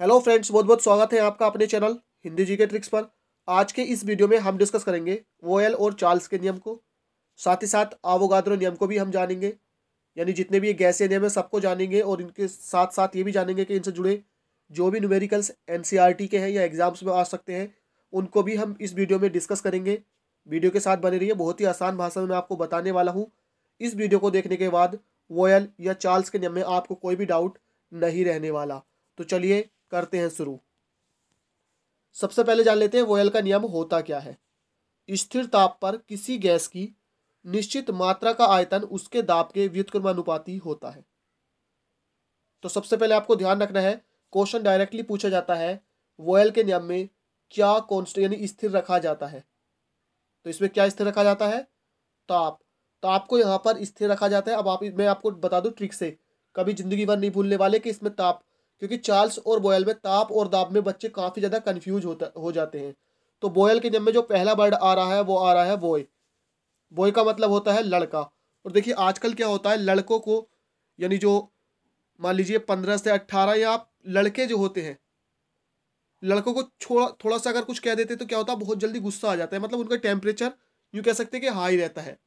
hello friends बहुत बहुत स्वागत है आपका अपने चैनल हिंदी जी के ट्रिक्स पर आज के इस वीडियो में हम डिस्कस करेंगे ओएल और चार्ल्स के नियम को साथ ही साथ आवोगाद्रो नियम को भी हम जानेंगे यानी जितने भी ये गैसे नियम है सबको जानेंगे और इनके साथ साथ ये भी जानेंगे कि इनसे जुड़े जो भी न्यूमेरिकल्स एन e के हैं या एग्जाम्स में आ सकते हैं उनको भी हम इस वीडियो में डिस्कस करेंगे वीडियो के साथ बने रहिए बहुत ही आसान भाषा में मैं आपको बताने वाला हूँ इस वीडियो को देखने के बाद वोयल या चार्ल्स के नियम में आपको कोई भी डाउट नहीं रहने वाला तो चलिए करते हैं शुरू सबसे पहले जान लेते हैं वोयल का नियम होता क्या है स्थिर ताप पर किसी गैस की निश्चित मात्रा का आयतन उसके दाब के व्युत्क्रमानुपाती होता है तो सबसे पहले आपको ध्यान रखना है क्वेश्चन डायरेक्टली पूछा जाता है वोयल के नियम में क्या कॉन्स्टेंट यानी स्थिर रखा जाता है तो इसमें क्या स्थिर रखा जाता है ताप तो आपको यहाँ पर स्थिर रखा जाता है अब आप मैं आपको बता दूँ ट्रिक से कभी ज़िंदगी भर नहीं भूलने वाले कि इसमें ताप क्योंकि चार्ल्स और बॉयल में ताप और दाब में बच्चे काफ़ी ज़्यादा कन्फ्यूज होता हो जाते हैं तो बॉयल के जन्म में जो पहला वर्ड आ रहा है वो आ रहा है बॉय बॉय का मतलब होता है लड़का और देखिए आजकल क्या होता है लड़कों को यानी जो मान लीजिए पंद्रह से अट्ठारह या आप लड़के जो होते हैं लड़कों को थोड़ा थोड़ा सा अगर कुछ कह देते तो क्या होता है बहुत जल्दी गुस्सा आ जाता है मतलब उनका टेम्परेचर यूँ कह सकते हैं कि हाई रहता है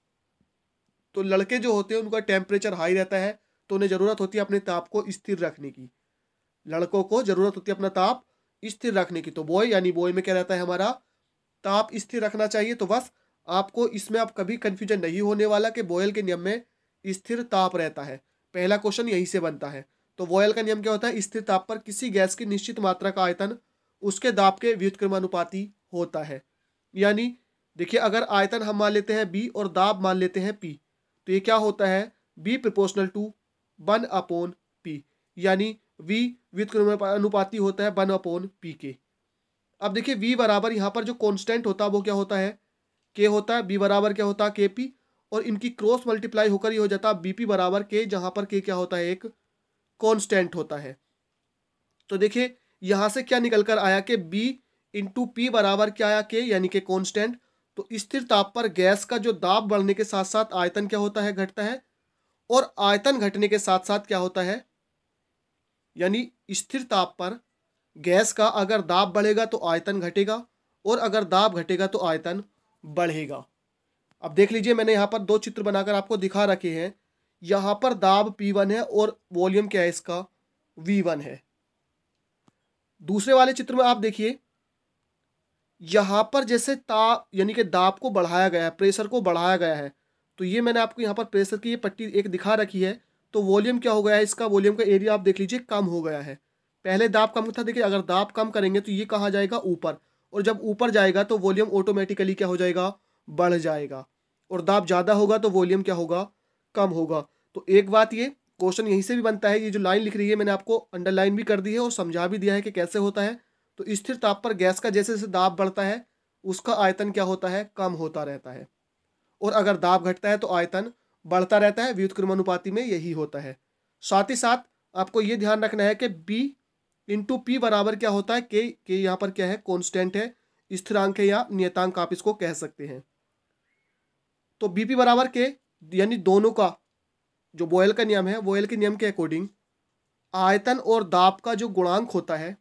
तो लड़के जो होते हैं उनका टेम्परेचर हाई रहता है तो उन्हें ज़रूरत होती है अपने ताप को स्थिर रखने की लड़कों को जरूरत होती है अपना ताप स्थिर रखने की तो बॉय यानी बॉय में क्या रहता है हमारा ताप स्थिर रखना चाहिए तो बस आपको इसमें आप कभी कन्फ्यूजन नहीं होने वाला कि बॉयल के नियम में स्थिर ताप रहता है पहला क्वेश्चन यहीं से बनता है तो बॉयल का नियम क्या होता है स्थिर ताप पर किसी गैस की निश्चित मात्रा का आयतन उसके दाप के व्युतक्रमानुपाति होता है यानी देखिए अगर आयतन हम मान लेते हैं बी और दाब मान लेते हैं पी तो ये क्या होता है V proportional to one upon P यानी वी व्युत अनुपाती होता है वन अपोन पी के अब देखिए वी बराबर यहाँ पर जो कॉन्स्टेंट होता है वो क्या होता है के होता है बी बराबर क्या होता है के पी और इनकी क्रॉस मल्टीप्लाई होकर ये हो जाता है बी पी बराबर के जहाँ पर के क्या होता है एक कॉन्स्टेंट होता है तो देखिए यहाँ से क्या निकल कर आया कि बी इंटू पी बराबर क्या आया के यानी कि कॉन्स्टेंट तो स्थिर ताप पर गैस का जो दाब बढ़ने के साथ साथ आयतन क्या होता है घटता है और आयतन घटने के साथ साथ क्या होता है यानी स्थिर ताप पर गैस का अगर दाब बढ़ेगा तो आयतन घटेगा और अगर दाब घटेगा तो आयतन बढ़ेगा अब देख लीजिए मैंने यहाँ पर दो चित्र बनाकर आपको दिखा रखे हैं यहाँ पर दाब P1 है और वॉल्यूम क्या है इसका V1 है दूसरे वाले चित्र में आप देखिए यहाँ पर जैसे ताप यानी कि दाब को बढ़ाया गया है प्रेशर को बढ़ाया गया है तो ये मैंने आपको यहाँ पर प्रेशर की ये पट्टी एक दिखा रखी है तो वॉल्यूम क्या हो गया है इसका वॉल्यूम का एरिया आप देख लीजिए कम हो गया है पहले दाब कम था देखिए अगर दाब कम करेंगे तो ये कहा जाएगा ऊपर और जब ऊपर जाएगा तो वॉल्यूम ऑटोमेटिकली क्या हो जाएगा बढ़ जाएगा और दाब ज़्यादा होगा तो वॉल्यूम क्या होगा कम होगा तो एक बात ये क्वेश्चन यहीं से भी बनता है ये जो लाइन लिख रही है मैंने आपको अंडरलाइन भी कर दी है और समझा भी दिया है कि कैसे होता है तो स्थिर ताप पर गैस का जैसे जैसे दाब बढ़ता है उसका आयतन क्या होता है कम होता रहता है और अगर दाब घटता है तो आयतन बढ़ता रहता है व्युतक्रमानुपाती में यही होता है साथ ही साथ आपको ये ध्यान रखना है कि बी इंटू पी बराबर क्या होता है के के यहाँ पर क्या है कॉन्स्टेंट है स्थिरांक है या नियतांक आप इसको कह सकते हैं तो बी पी बराबर के यानी दोनों का जो बोयल का नियम है बोयल के नियम के अकॉर्डिंग आयतन और दाब का जो गुणांक होता है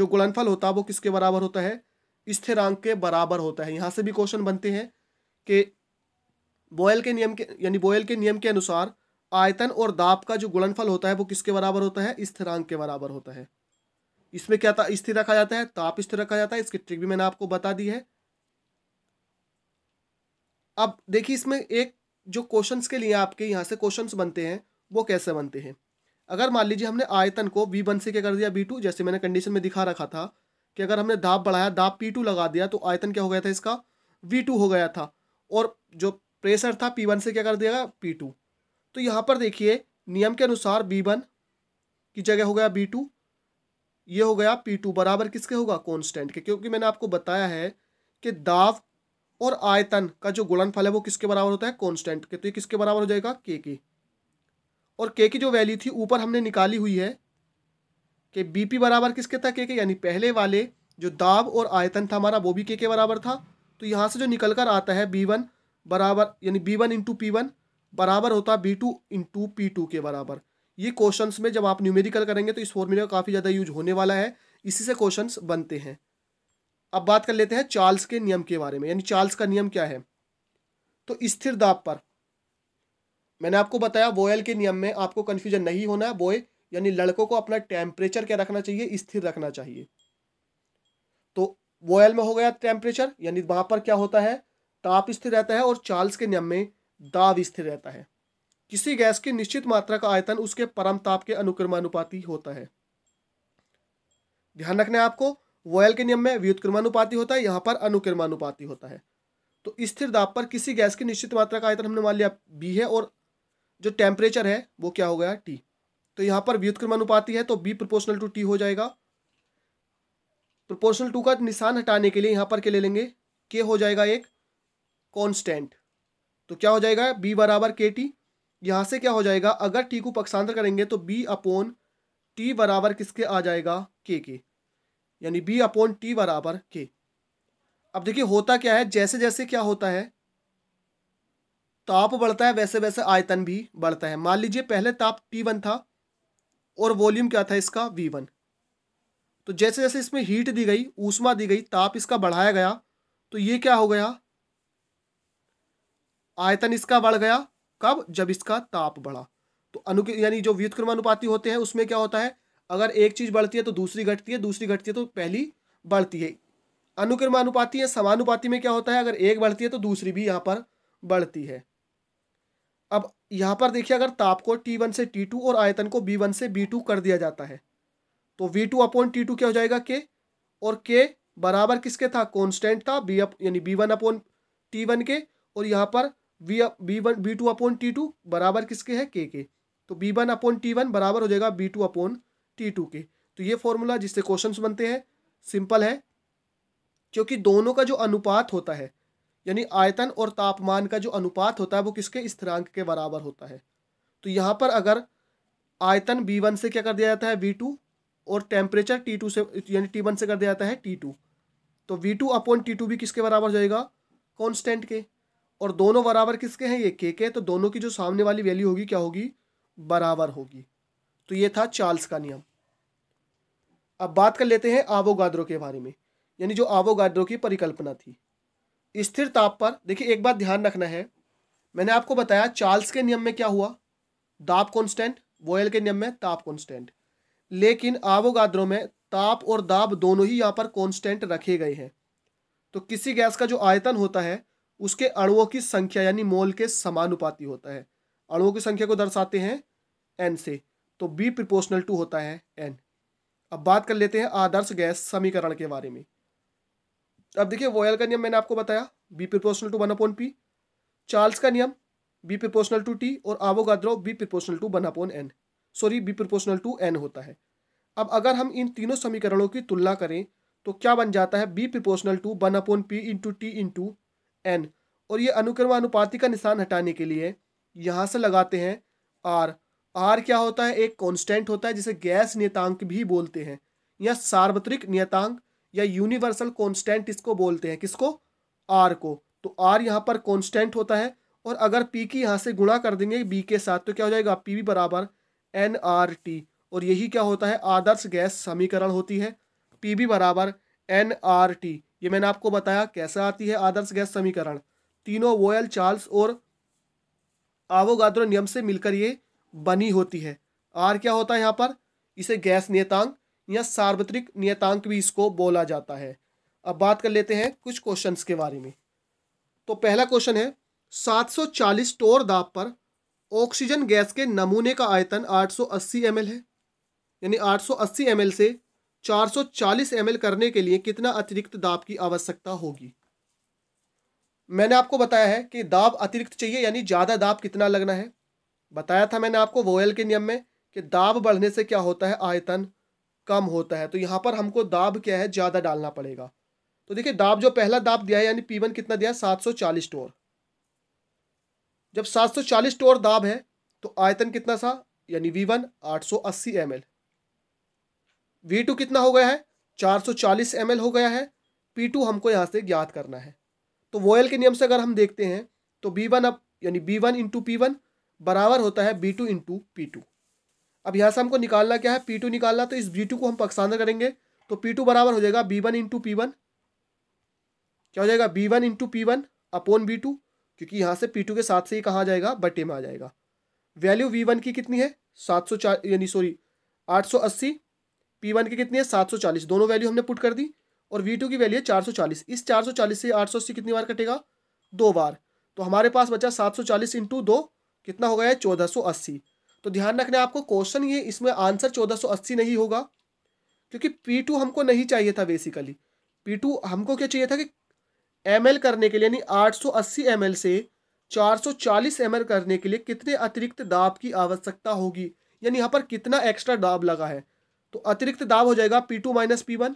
जो गुणनफल होता है वो किसके बराबर होता है स्थिरांक के बराबर होता है यहाँ से भी क्वेश्चन बनते हैं कि बोयल के नियम के यानी बोयल के नियम के अनुसार आयतन और दाब का जो गुणनफल होता है वो किसके बराबर होता है स्थिरांक के बराबर होता है इसमें क्या था स्थिर रखा जाता है ताप स्थिर रखा जाता है इसकी ट्रिक भी मैंने आपको बता दी है अब देखिए इसमें एक जो क्वेश्चंस के लिए आपके यहाँ से क्वेश्चंस बनते हैं वो कैसे बनते हैं अगर मान लीजिए हमने आयतन को वी वन से क्या कर दिया बी टू जैसे मैंने कंडीशन में दिखा रखा था कि अगर हमने दाब बढ़ाया दाब पी टू लगा दिया तो आयतन क्या हो गया था इसका वी टू हो गया था और जो प्रेशर था पी वन से क्या कर देगा पी टू तो यहाँ पर देखिए नियम के अनुसार बी वन की जगह हो गया बी टू ये हो गया पी टू बराबर किसके होगा कॉन्स्टेंट के क्योंकि मैंने आपको बताया है कि दाव और आयतन का जो गुणनफल है वो किसके बराबर होता है कॉन्स्टेंट के तो ये किसके बराबर हो जाएगा के के और के की जो वैल्यू थी ऊपर हमने निकाली हुई है कि पी बराबर किसके था के के यानी पहले वाले जो दाब और आयतन था हमारा वो भी के के बराबर था तो यहाँ से जो निकल कर आता है बी वन बराबर यानी V one into P one बराबर होता है V two into P two के बराबर ये क्वेश्चन में जब आप न्यूमेरिकल करेंगे तो इस फॉर्मूले का काफ़ी ज़्यादा यूज होने वाला है इसी से क्वेश्चन बनते हैं अब बात कर लेते हैं चार्ल्स के नियम के बारे में यानी चार्ल्स का नियम क्या है तो स्थिर दाब पर मैंने आपको बताया बोयल के नियम में आपको कन्फ्यूजन नहीं होना है बॉय यानी लड़कों को अपना टेम्परेचर क्या रखना चाहिए स्थिर रखना चाहिए तो वोयल में हो गया टेम्परेचर यानी वहां पर क्या होता है ताप स्थिर रहता है और चार्ल्स के नियम में दाब स्थिर रहता है किसी गैस की निश्चित मात्रा का आयतन उसके परम ताप के अनुक्रमानुपाती होता है ध्यान रखना है आपको वोयल के नियम में व्युतक्रमानुपाती होता है यहां पर अनुक्रमानुपाती होता है तो स्थिर दाब पर किसी गैस की निश्चित मात्रा का आयतन हमने मान लिया बी है और जो टेम्परेचर है वो क्या हो गया टी तो यहां पर व्युतक्रमानुपाती है तो बी प्रोपोर्शनल टू टी हो जाएगा प्रोपोर्शनल टू का निशान हटाने के लिए यहां पर क्या ले लेंगे के हो जाएगा एक कॉन्स्टेंट तो क्या हो जाएगा बी बराबर के टी यहाँ से क्या हो जाएगा अगर टी को पक्षांतर करेंगे तो बी अपोन टी बराबर किसके आ जाएगा के के यानी बी अपोन टी बराबर के अब देखिए होता क्या है जैसे जैसे क्या होता है ताप बढ़ता है वैसे वैसे आयतन भी बढ़ता है मान लीजिए पहले ताप टी वन था और वॉल्यूम क्या था इसका वी वन तो जैसे जैसे इसमें हीट दी गई ऊष्मा दी गई ताप इसका बढ़ाया गया तो ये क्या हो गया आयतन इसका बढ़ गया कब जब इसका ताप बढ़ा तो अनु यानी जो व्युत्क्रमानुपाती होते हैं उसमें क्या होता है अगर एक चीज बढ़ती है तो दूसरी घटती है दूसरी घटती है तो पहली बढ़ती है अनुक्रमानुपाती या समानुपाती में क्या होता है अगर एक बढ़ती है तो दूसरी भी यहाँ पर बढ़ती है अब यहाँ पर देखिए अगर ताप को टी वन से टी टू और आयतन को बी वन से बी टू कर दिया जाता है तो V two upon T two क्या हो जाएगा के और के बराबर किसके था कॉन्स्टेंट था बी अप यानी V one upon T one के और यहाँ पर V V one V two upon T two बराबर किसके है के के तो V one upon T one बराबर हो जाएगा V two upon T two के तो ये फॉर्मूला जिससे क्वेश्चन बनते हैं सिंपल है क्योंकि दोनों का जो अनुपात होता है यानी आयतन और तापमान का जो अनुपात होता है वो किसके स्थिरांक के बराबर होता है तो यहाँ पर अगर आयतन बी वन से क्या कर दिया जाता है बी टू और टेम्परेचर टी टू से यानी टी वन से कर दिया जाता है टी टू तो V two upon T two भी किसके बराबर हो जाएगा कॉन्स्टेंट के और दोनों बराबर किसके हैं ये के के तो दोनों की जो सामने वाली वैल्यू होगी क्या होगी बराबर होगी तो ये था चार्ल्स का नियम अब बात कर लेते हैं आवोगाड्रो के बारे में यानी जो आवोगाड्रो की परिकल्पना थी स्थिर ताप पर देखिए एक बात ध्यान रखना है मैंने आपको बताया चार्ल्स के नियम में क्या हुआ दाप कॉन्स्टेंट वोयल के नियम में ताप कॉन्स्टेंट लेकिन आवोगाड्रो में ताप और दाब दोनों ही यहाँ पर कॉन्स्टेंट रखे गए हैं तो किसी गैस का जो आयतन होता है उसके अणुओं की संख्या यानी मोल के समानुपाती होता है अणुओं की संख्या को दर्शाते हैं एन से तो बी प्रिपोर्शनल टू होता है एन अब बात कर लेते हैं आदर्श गैस समीकरण के बारे में अब देखिए वोयल का नियम मैंने आपको बताया V proportional to one upon P Charles का नियम बी प्रिपोर्शनल टू टी और Avogadro V proportional to one upon N sorry V proportional to N होता है अब अगर हम इन तीनों समीकरणों की तुलना करें तो क्या बन जाता है V proportional to one upon upon P into T into N और ये अनुक्रमानुपाति का निशान हटाने के लिए यहाँ से लगाते हैं आर आर क्या होता है एक कांस्टेंट होता है जिसे गैस नियतांक भी बोलते हैं या सार्वत्रिक नियतांक या यूनिवर्सल कांस्टेंट इसको बोलते हैं किसको आर को तो आर यहाँ पर कांस्टेंट होता है और अगर पी की यहाँ से गुणा कर देंगे बी के साथ तो क्या हो जाएगा पी भी बराबर एन आर टी और यही क्या होता है आदर्श गैस समीकरण होती है पी भी बराबर एन आर टी ये मैंने आपको बताया कैसे आती है आदर्श गैस समीकरण तीनों वोयल चार्ल्स और आवोगाद्रो नियम से मिलकर ये बनी होती है आर क्या होता है यहाँ पर इसे गैस नियतांक या सार्वत्रिक नियतांक भी इसको बोला जाता है अब बात कर लेते हैं कुछ क्वेश्चंस के बारे में तो पहला क्वेश्चन है 740 टोर दाब पर ऑक्सीजन गैस के नमूने का आयतन 880 ml है यानी 880 ml से 440 सौ करने के लिए कितना अतिरिक्त दाब की आवश्यकता होगी मैंने आपको बताया है कि दाब अतिरिक्त चाहिए यानी ज़्यादा दाब कितना लगना है बताया था मैंने आपको वोयल के नियम में कि दाब बढ़ने से क्या होता है आयतन कम होता है तो यहाँ पर हमको दाब क्या है ज़्यादा डालना पड़ेगा तो देखिए दाब जो पहला दाब दिया है यानी पी वन कितना दिया है सात सौ चालीस टोर जब सात सौ चालीस टोर दाब है तो आयतन कितना सा यानी वी वन आठ सौ अस्सी एम एल वी टू कितना हो गया है 440 एल हो गया है पी टू हमको यहाँ से ज्ञात करना है तो वोयल के नियम से अगर हम देखते हैं तो बी वन अब यानी V one into P one बराबर होता है V two into P two अब यहाँ से हमको निकालना क्या है पी टू निकालना तो इस बी टू को हम पक्षांतर करेंगे तो पी टू बराबर हो जाएगा V one into P one क्या हो जाएगा V one into P one upon V two क्योंकि यहाँ से पी टू के साथ से ही कहाँ जाएगा बटे में आ जाएगा वैल्यू वी वन की कितनी है सात सौ चार यानी सॉरी आठ सौ अस्सी पी वन की कितनी है सात सौ चालीस दोनों वैल्यू हमने पुट कर दी और वी टू की वैल्यू है चार सौ चालीस इस चार सौ चालीस से आठ सौ अस्सी कितनी बार कटेगा दो बार तो हमारे पास बचा सात सौ चालीस इंटू दो कितना हो गया है चौदह सौ अस्सी तो ध्यान रखना आपको क्वेश्चन ये इसमें आंसर चौदह सौ अस्सी नहीं होगा क्योंकि पी टू हमको नहीं चाहिए था बेसिकली पी टू हमको क्या चाहिए था कि एम एल करने के लिए यानी आठ सौ अस्सी एम एल से चार सौ चालीस एम एल करने के लिए कितने अतिरिक्त दाब की आवश्यकता होगी यानी यहाँ पर कितना एक्स्ट्रा दाब लगा है तो अतिरिक्त दाब हो जाएगा P two minus P one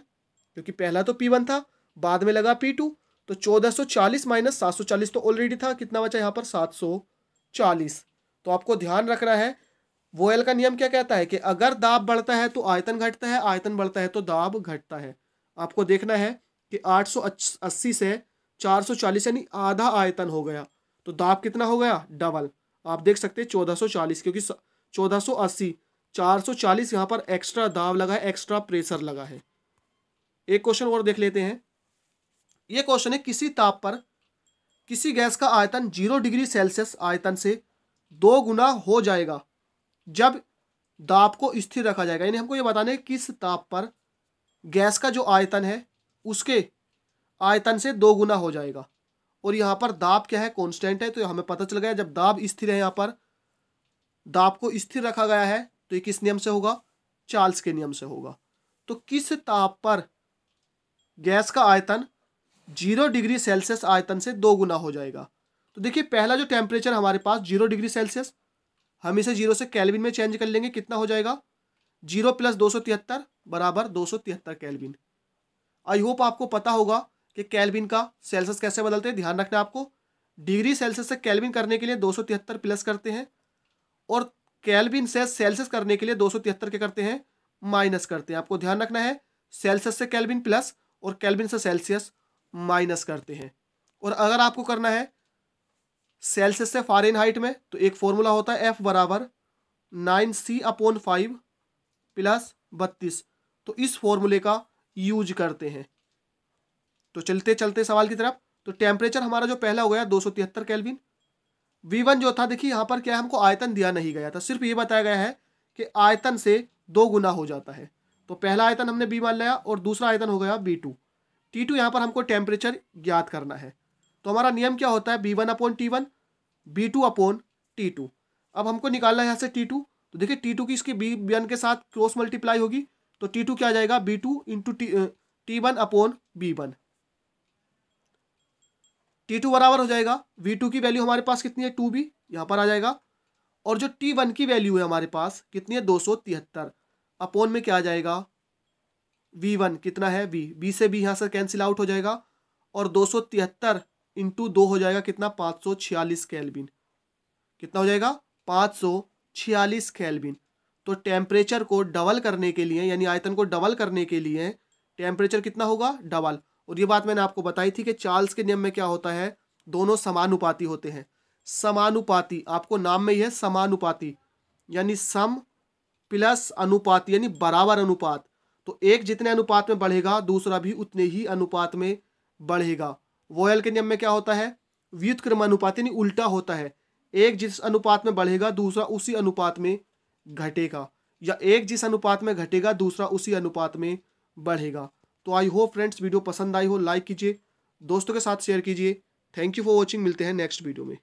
क्योंकि पहला तो पी वन था बाद में लगा पी टू तो चौदह सौ चालीस माइनस सात सौ चालीस तो ऑलरेडी था कितना बचा यहाँ पर सात सौ चालीस तो आपको ध्यान रखना है वो एल का नियम क्या कहता है कि अगर दाब बढ़ता है तो आयतन घटता है आयतन बढ़ता है तो दाब घटता है आपको देखना है कि अस्सी से चालीस यानी आधा आयतन हो गया तो दाब कितना हो गया डबल आप देख सकते हैं 1440 क्योंकि 1480 440 यहाँ पर एक्स्ट्रा दाव लगा है एक्स्ट्रा प्रेशर लगा है एक क्वेश्चन और देख लेते हैं ये क्वेश्चन है किसी ताप पर किसी गैस का आयतन जीरो डिग्री सेल्सियस आयतन से दो गुना हो जाएगा जब दाप को स्थिर रखा जाएगा यानी हमको ये बताने है किस ताप पर गैस का जो आयतन है उसके आयतन से दो गुना हो जाएगा और यहाँ पर दाब क्या है कांस्टेंट है तो हमें पता चल गया जब दाब स्थिर है यहाँ पर दाब को स्थिर रखा गया है तो ये किस नियम से होगा चार्ल्स के नियम से होगा तो किस ताप पर गैस का आयतन जीरो डिग्री सेल्सियस आयतन से दो गुना हो जाएगा तो देखिए पहला जो टेम्परेचर हमारे पास जीरो डिग्री सेल्सियस हम इसे जीरो से कैलविन में चेंज कर लेंगे कितना हो जाएगा जीरो प्लस दो सौ तिहत्तर बराबर दो सौ तिहत्तर कैलविन आई होप आपको पता होगा कि कैलविन का सेल्सियस कैसे बदलते हैं ध्यान रखना आपको डिग्री सेल्सियस से कैलविन करने के लिए दो सौ तिहत्तर प्लस करते हैं और कैलविन से सेल्सियस करने के लिए दो के करते हैं माइनस करते हैं आपको ध्यान रखना है सेल्सियस से कैलविन प्लस और कैलविन से सेल्सियस माइनस करते हैं और अगर आपको करना है सेल्सियस से फॉरन हाइट में तो एक फॉर्मूला होता है एफ बराबर nine C upon five plus बत्तीस तो इस फॉर्मूले का यूज करते हैं तो चलते चलते सवाल की तरफ तो टेम्परेचर हमारा जो पहला हो गया दो सौ तिहत्तर कैलविन वी वन जो था देखिए यहाँ पर क्या है हमको आयतन दिया नहीं गया था सिर्फ ये बताया गया है कि आयतन से दो गुना हो जाता है तो पहला आयतन हमने बी मान लिया और दूसरा आयतन हो गया बी टू टी टू यहाँ पर हमको टेम्परेचर ज्ञात करना है तो हमारा नियम क्या होता है V one upon T one V two upon T two अब हमको निकालना है यहाँ से टी टू तो देखिए टी टू की इसकी बी वन के साथ क्रॉस मल्टीप्लाई होगी तो टी टू क्या आ जाएगा V two into T T one upon V one T two बराबर हो जाएगा वी टू की वैल्यू हमारे पास कितनी है टू बी यहाँ पर आ जाएगा और जो टी वन की वैल्यू है हमारे पास कितनी है दो सौ तिहत्तर अपोन में क्या आ जाएगा वी वन कितना है वी बी से बी यहाँ से कैंसिल आउट हो जाएगा और दो सौ तिहत्तर इंटू दो हो जाएगा कितना पाँच सौ छियालीस कैलबिन कितना हो जाएगा पाँच सौ छियालीस कैलबिन तो टेम्परेचर को डबल करने के लिए यानी आयतन को डबल करने के लिए टेम्परेचर कितना होगा डबल और ये बात मैंने आपको बताई थी कि चार्ल्स के नियम में क्या होता है दोनों समानुपाती होते हैं समानुपाति आपको नाम में ही है समानुपाति यानी सम प्लस अनुपात यानी बराबर अनुपात तो एक जितने अनुपात में बढ़ेगा दूसरा भी उतने ही अनुपात में बढ़ेगा वोयल के नियम में क्या होता है व्युतक्रम अनुपात यानी उल्टा होता है एक जिस अनुपात में बढ़ेगा दूसरा उसी अनुपात में घटेगा या एक जिस अनुपात में घटेगा दूसरा उसी अनुपात में बढ़ेगा तो आई होप फ्रेंड्स वीडियो पसंद आई हो लाइक कीजिए दोस्तों के साथ शेयर कीजिए थैंक यू फॉर वॉचिंग मिलते हैं नेक्स्ट वीडियो में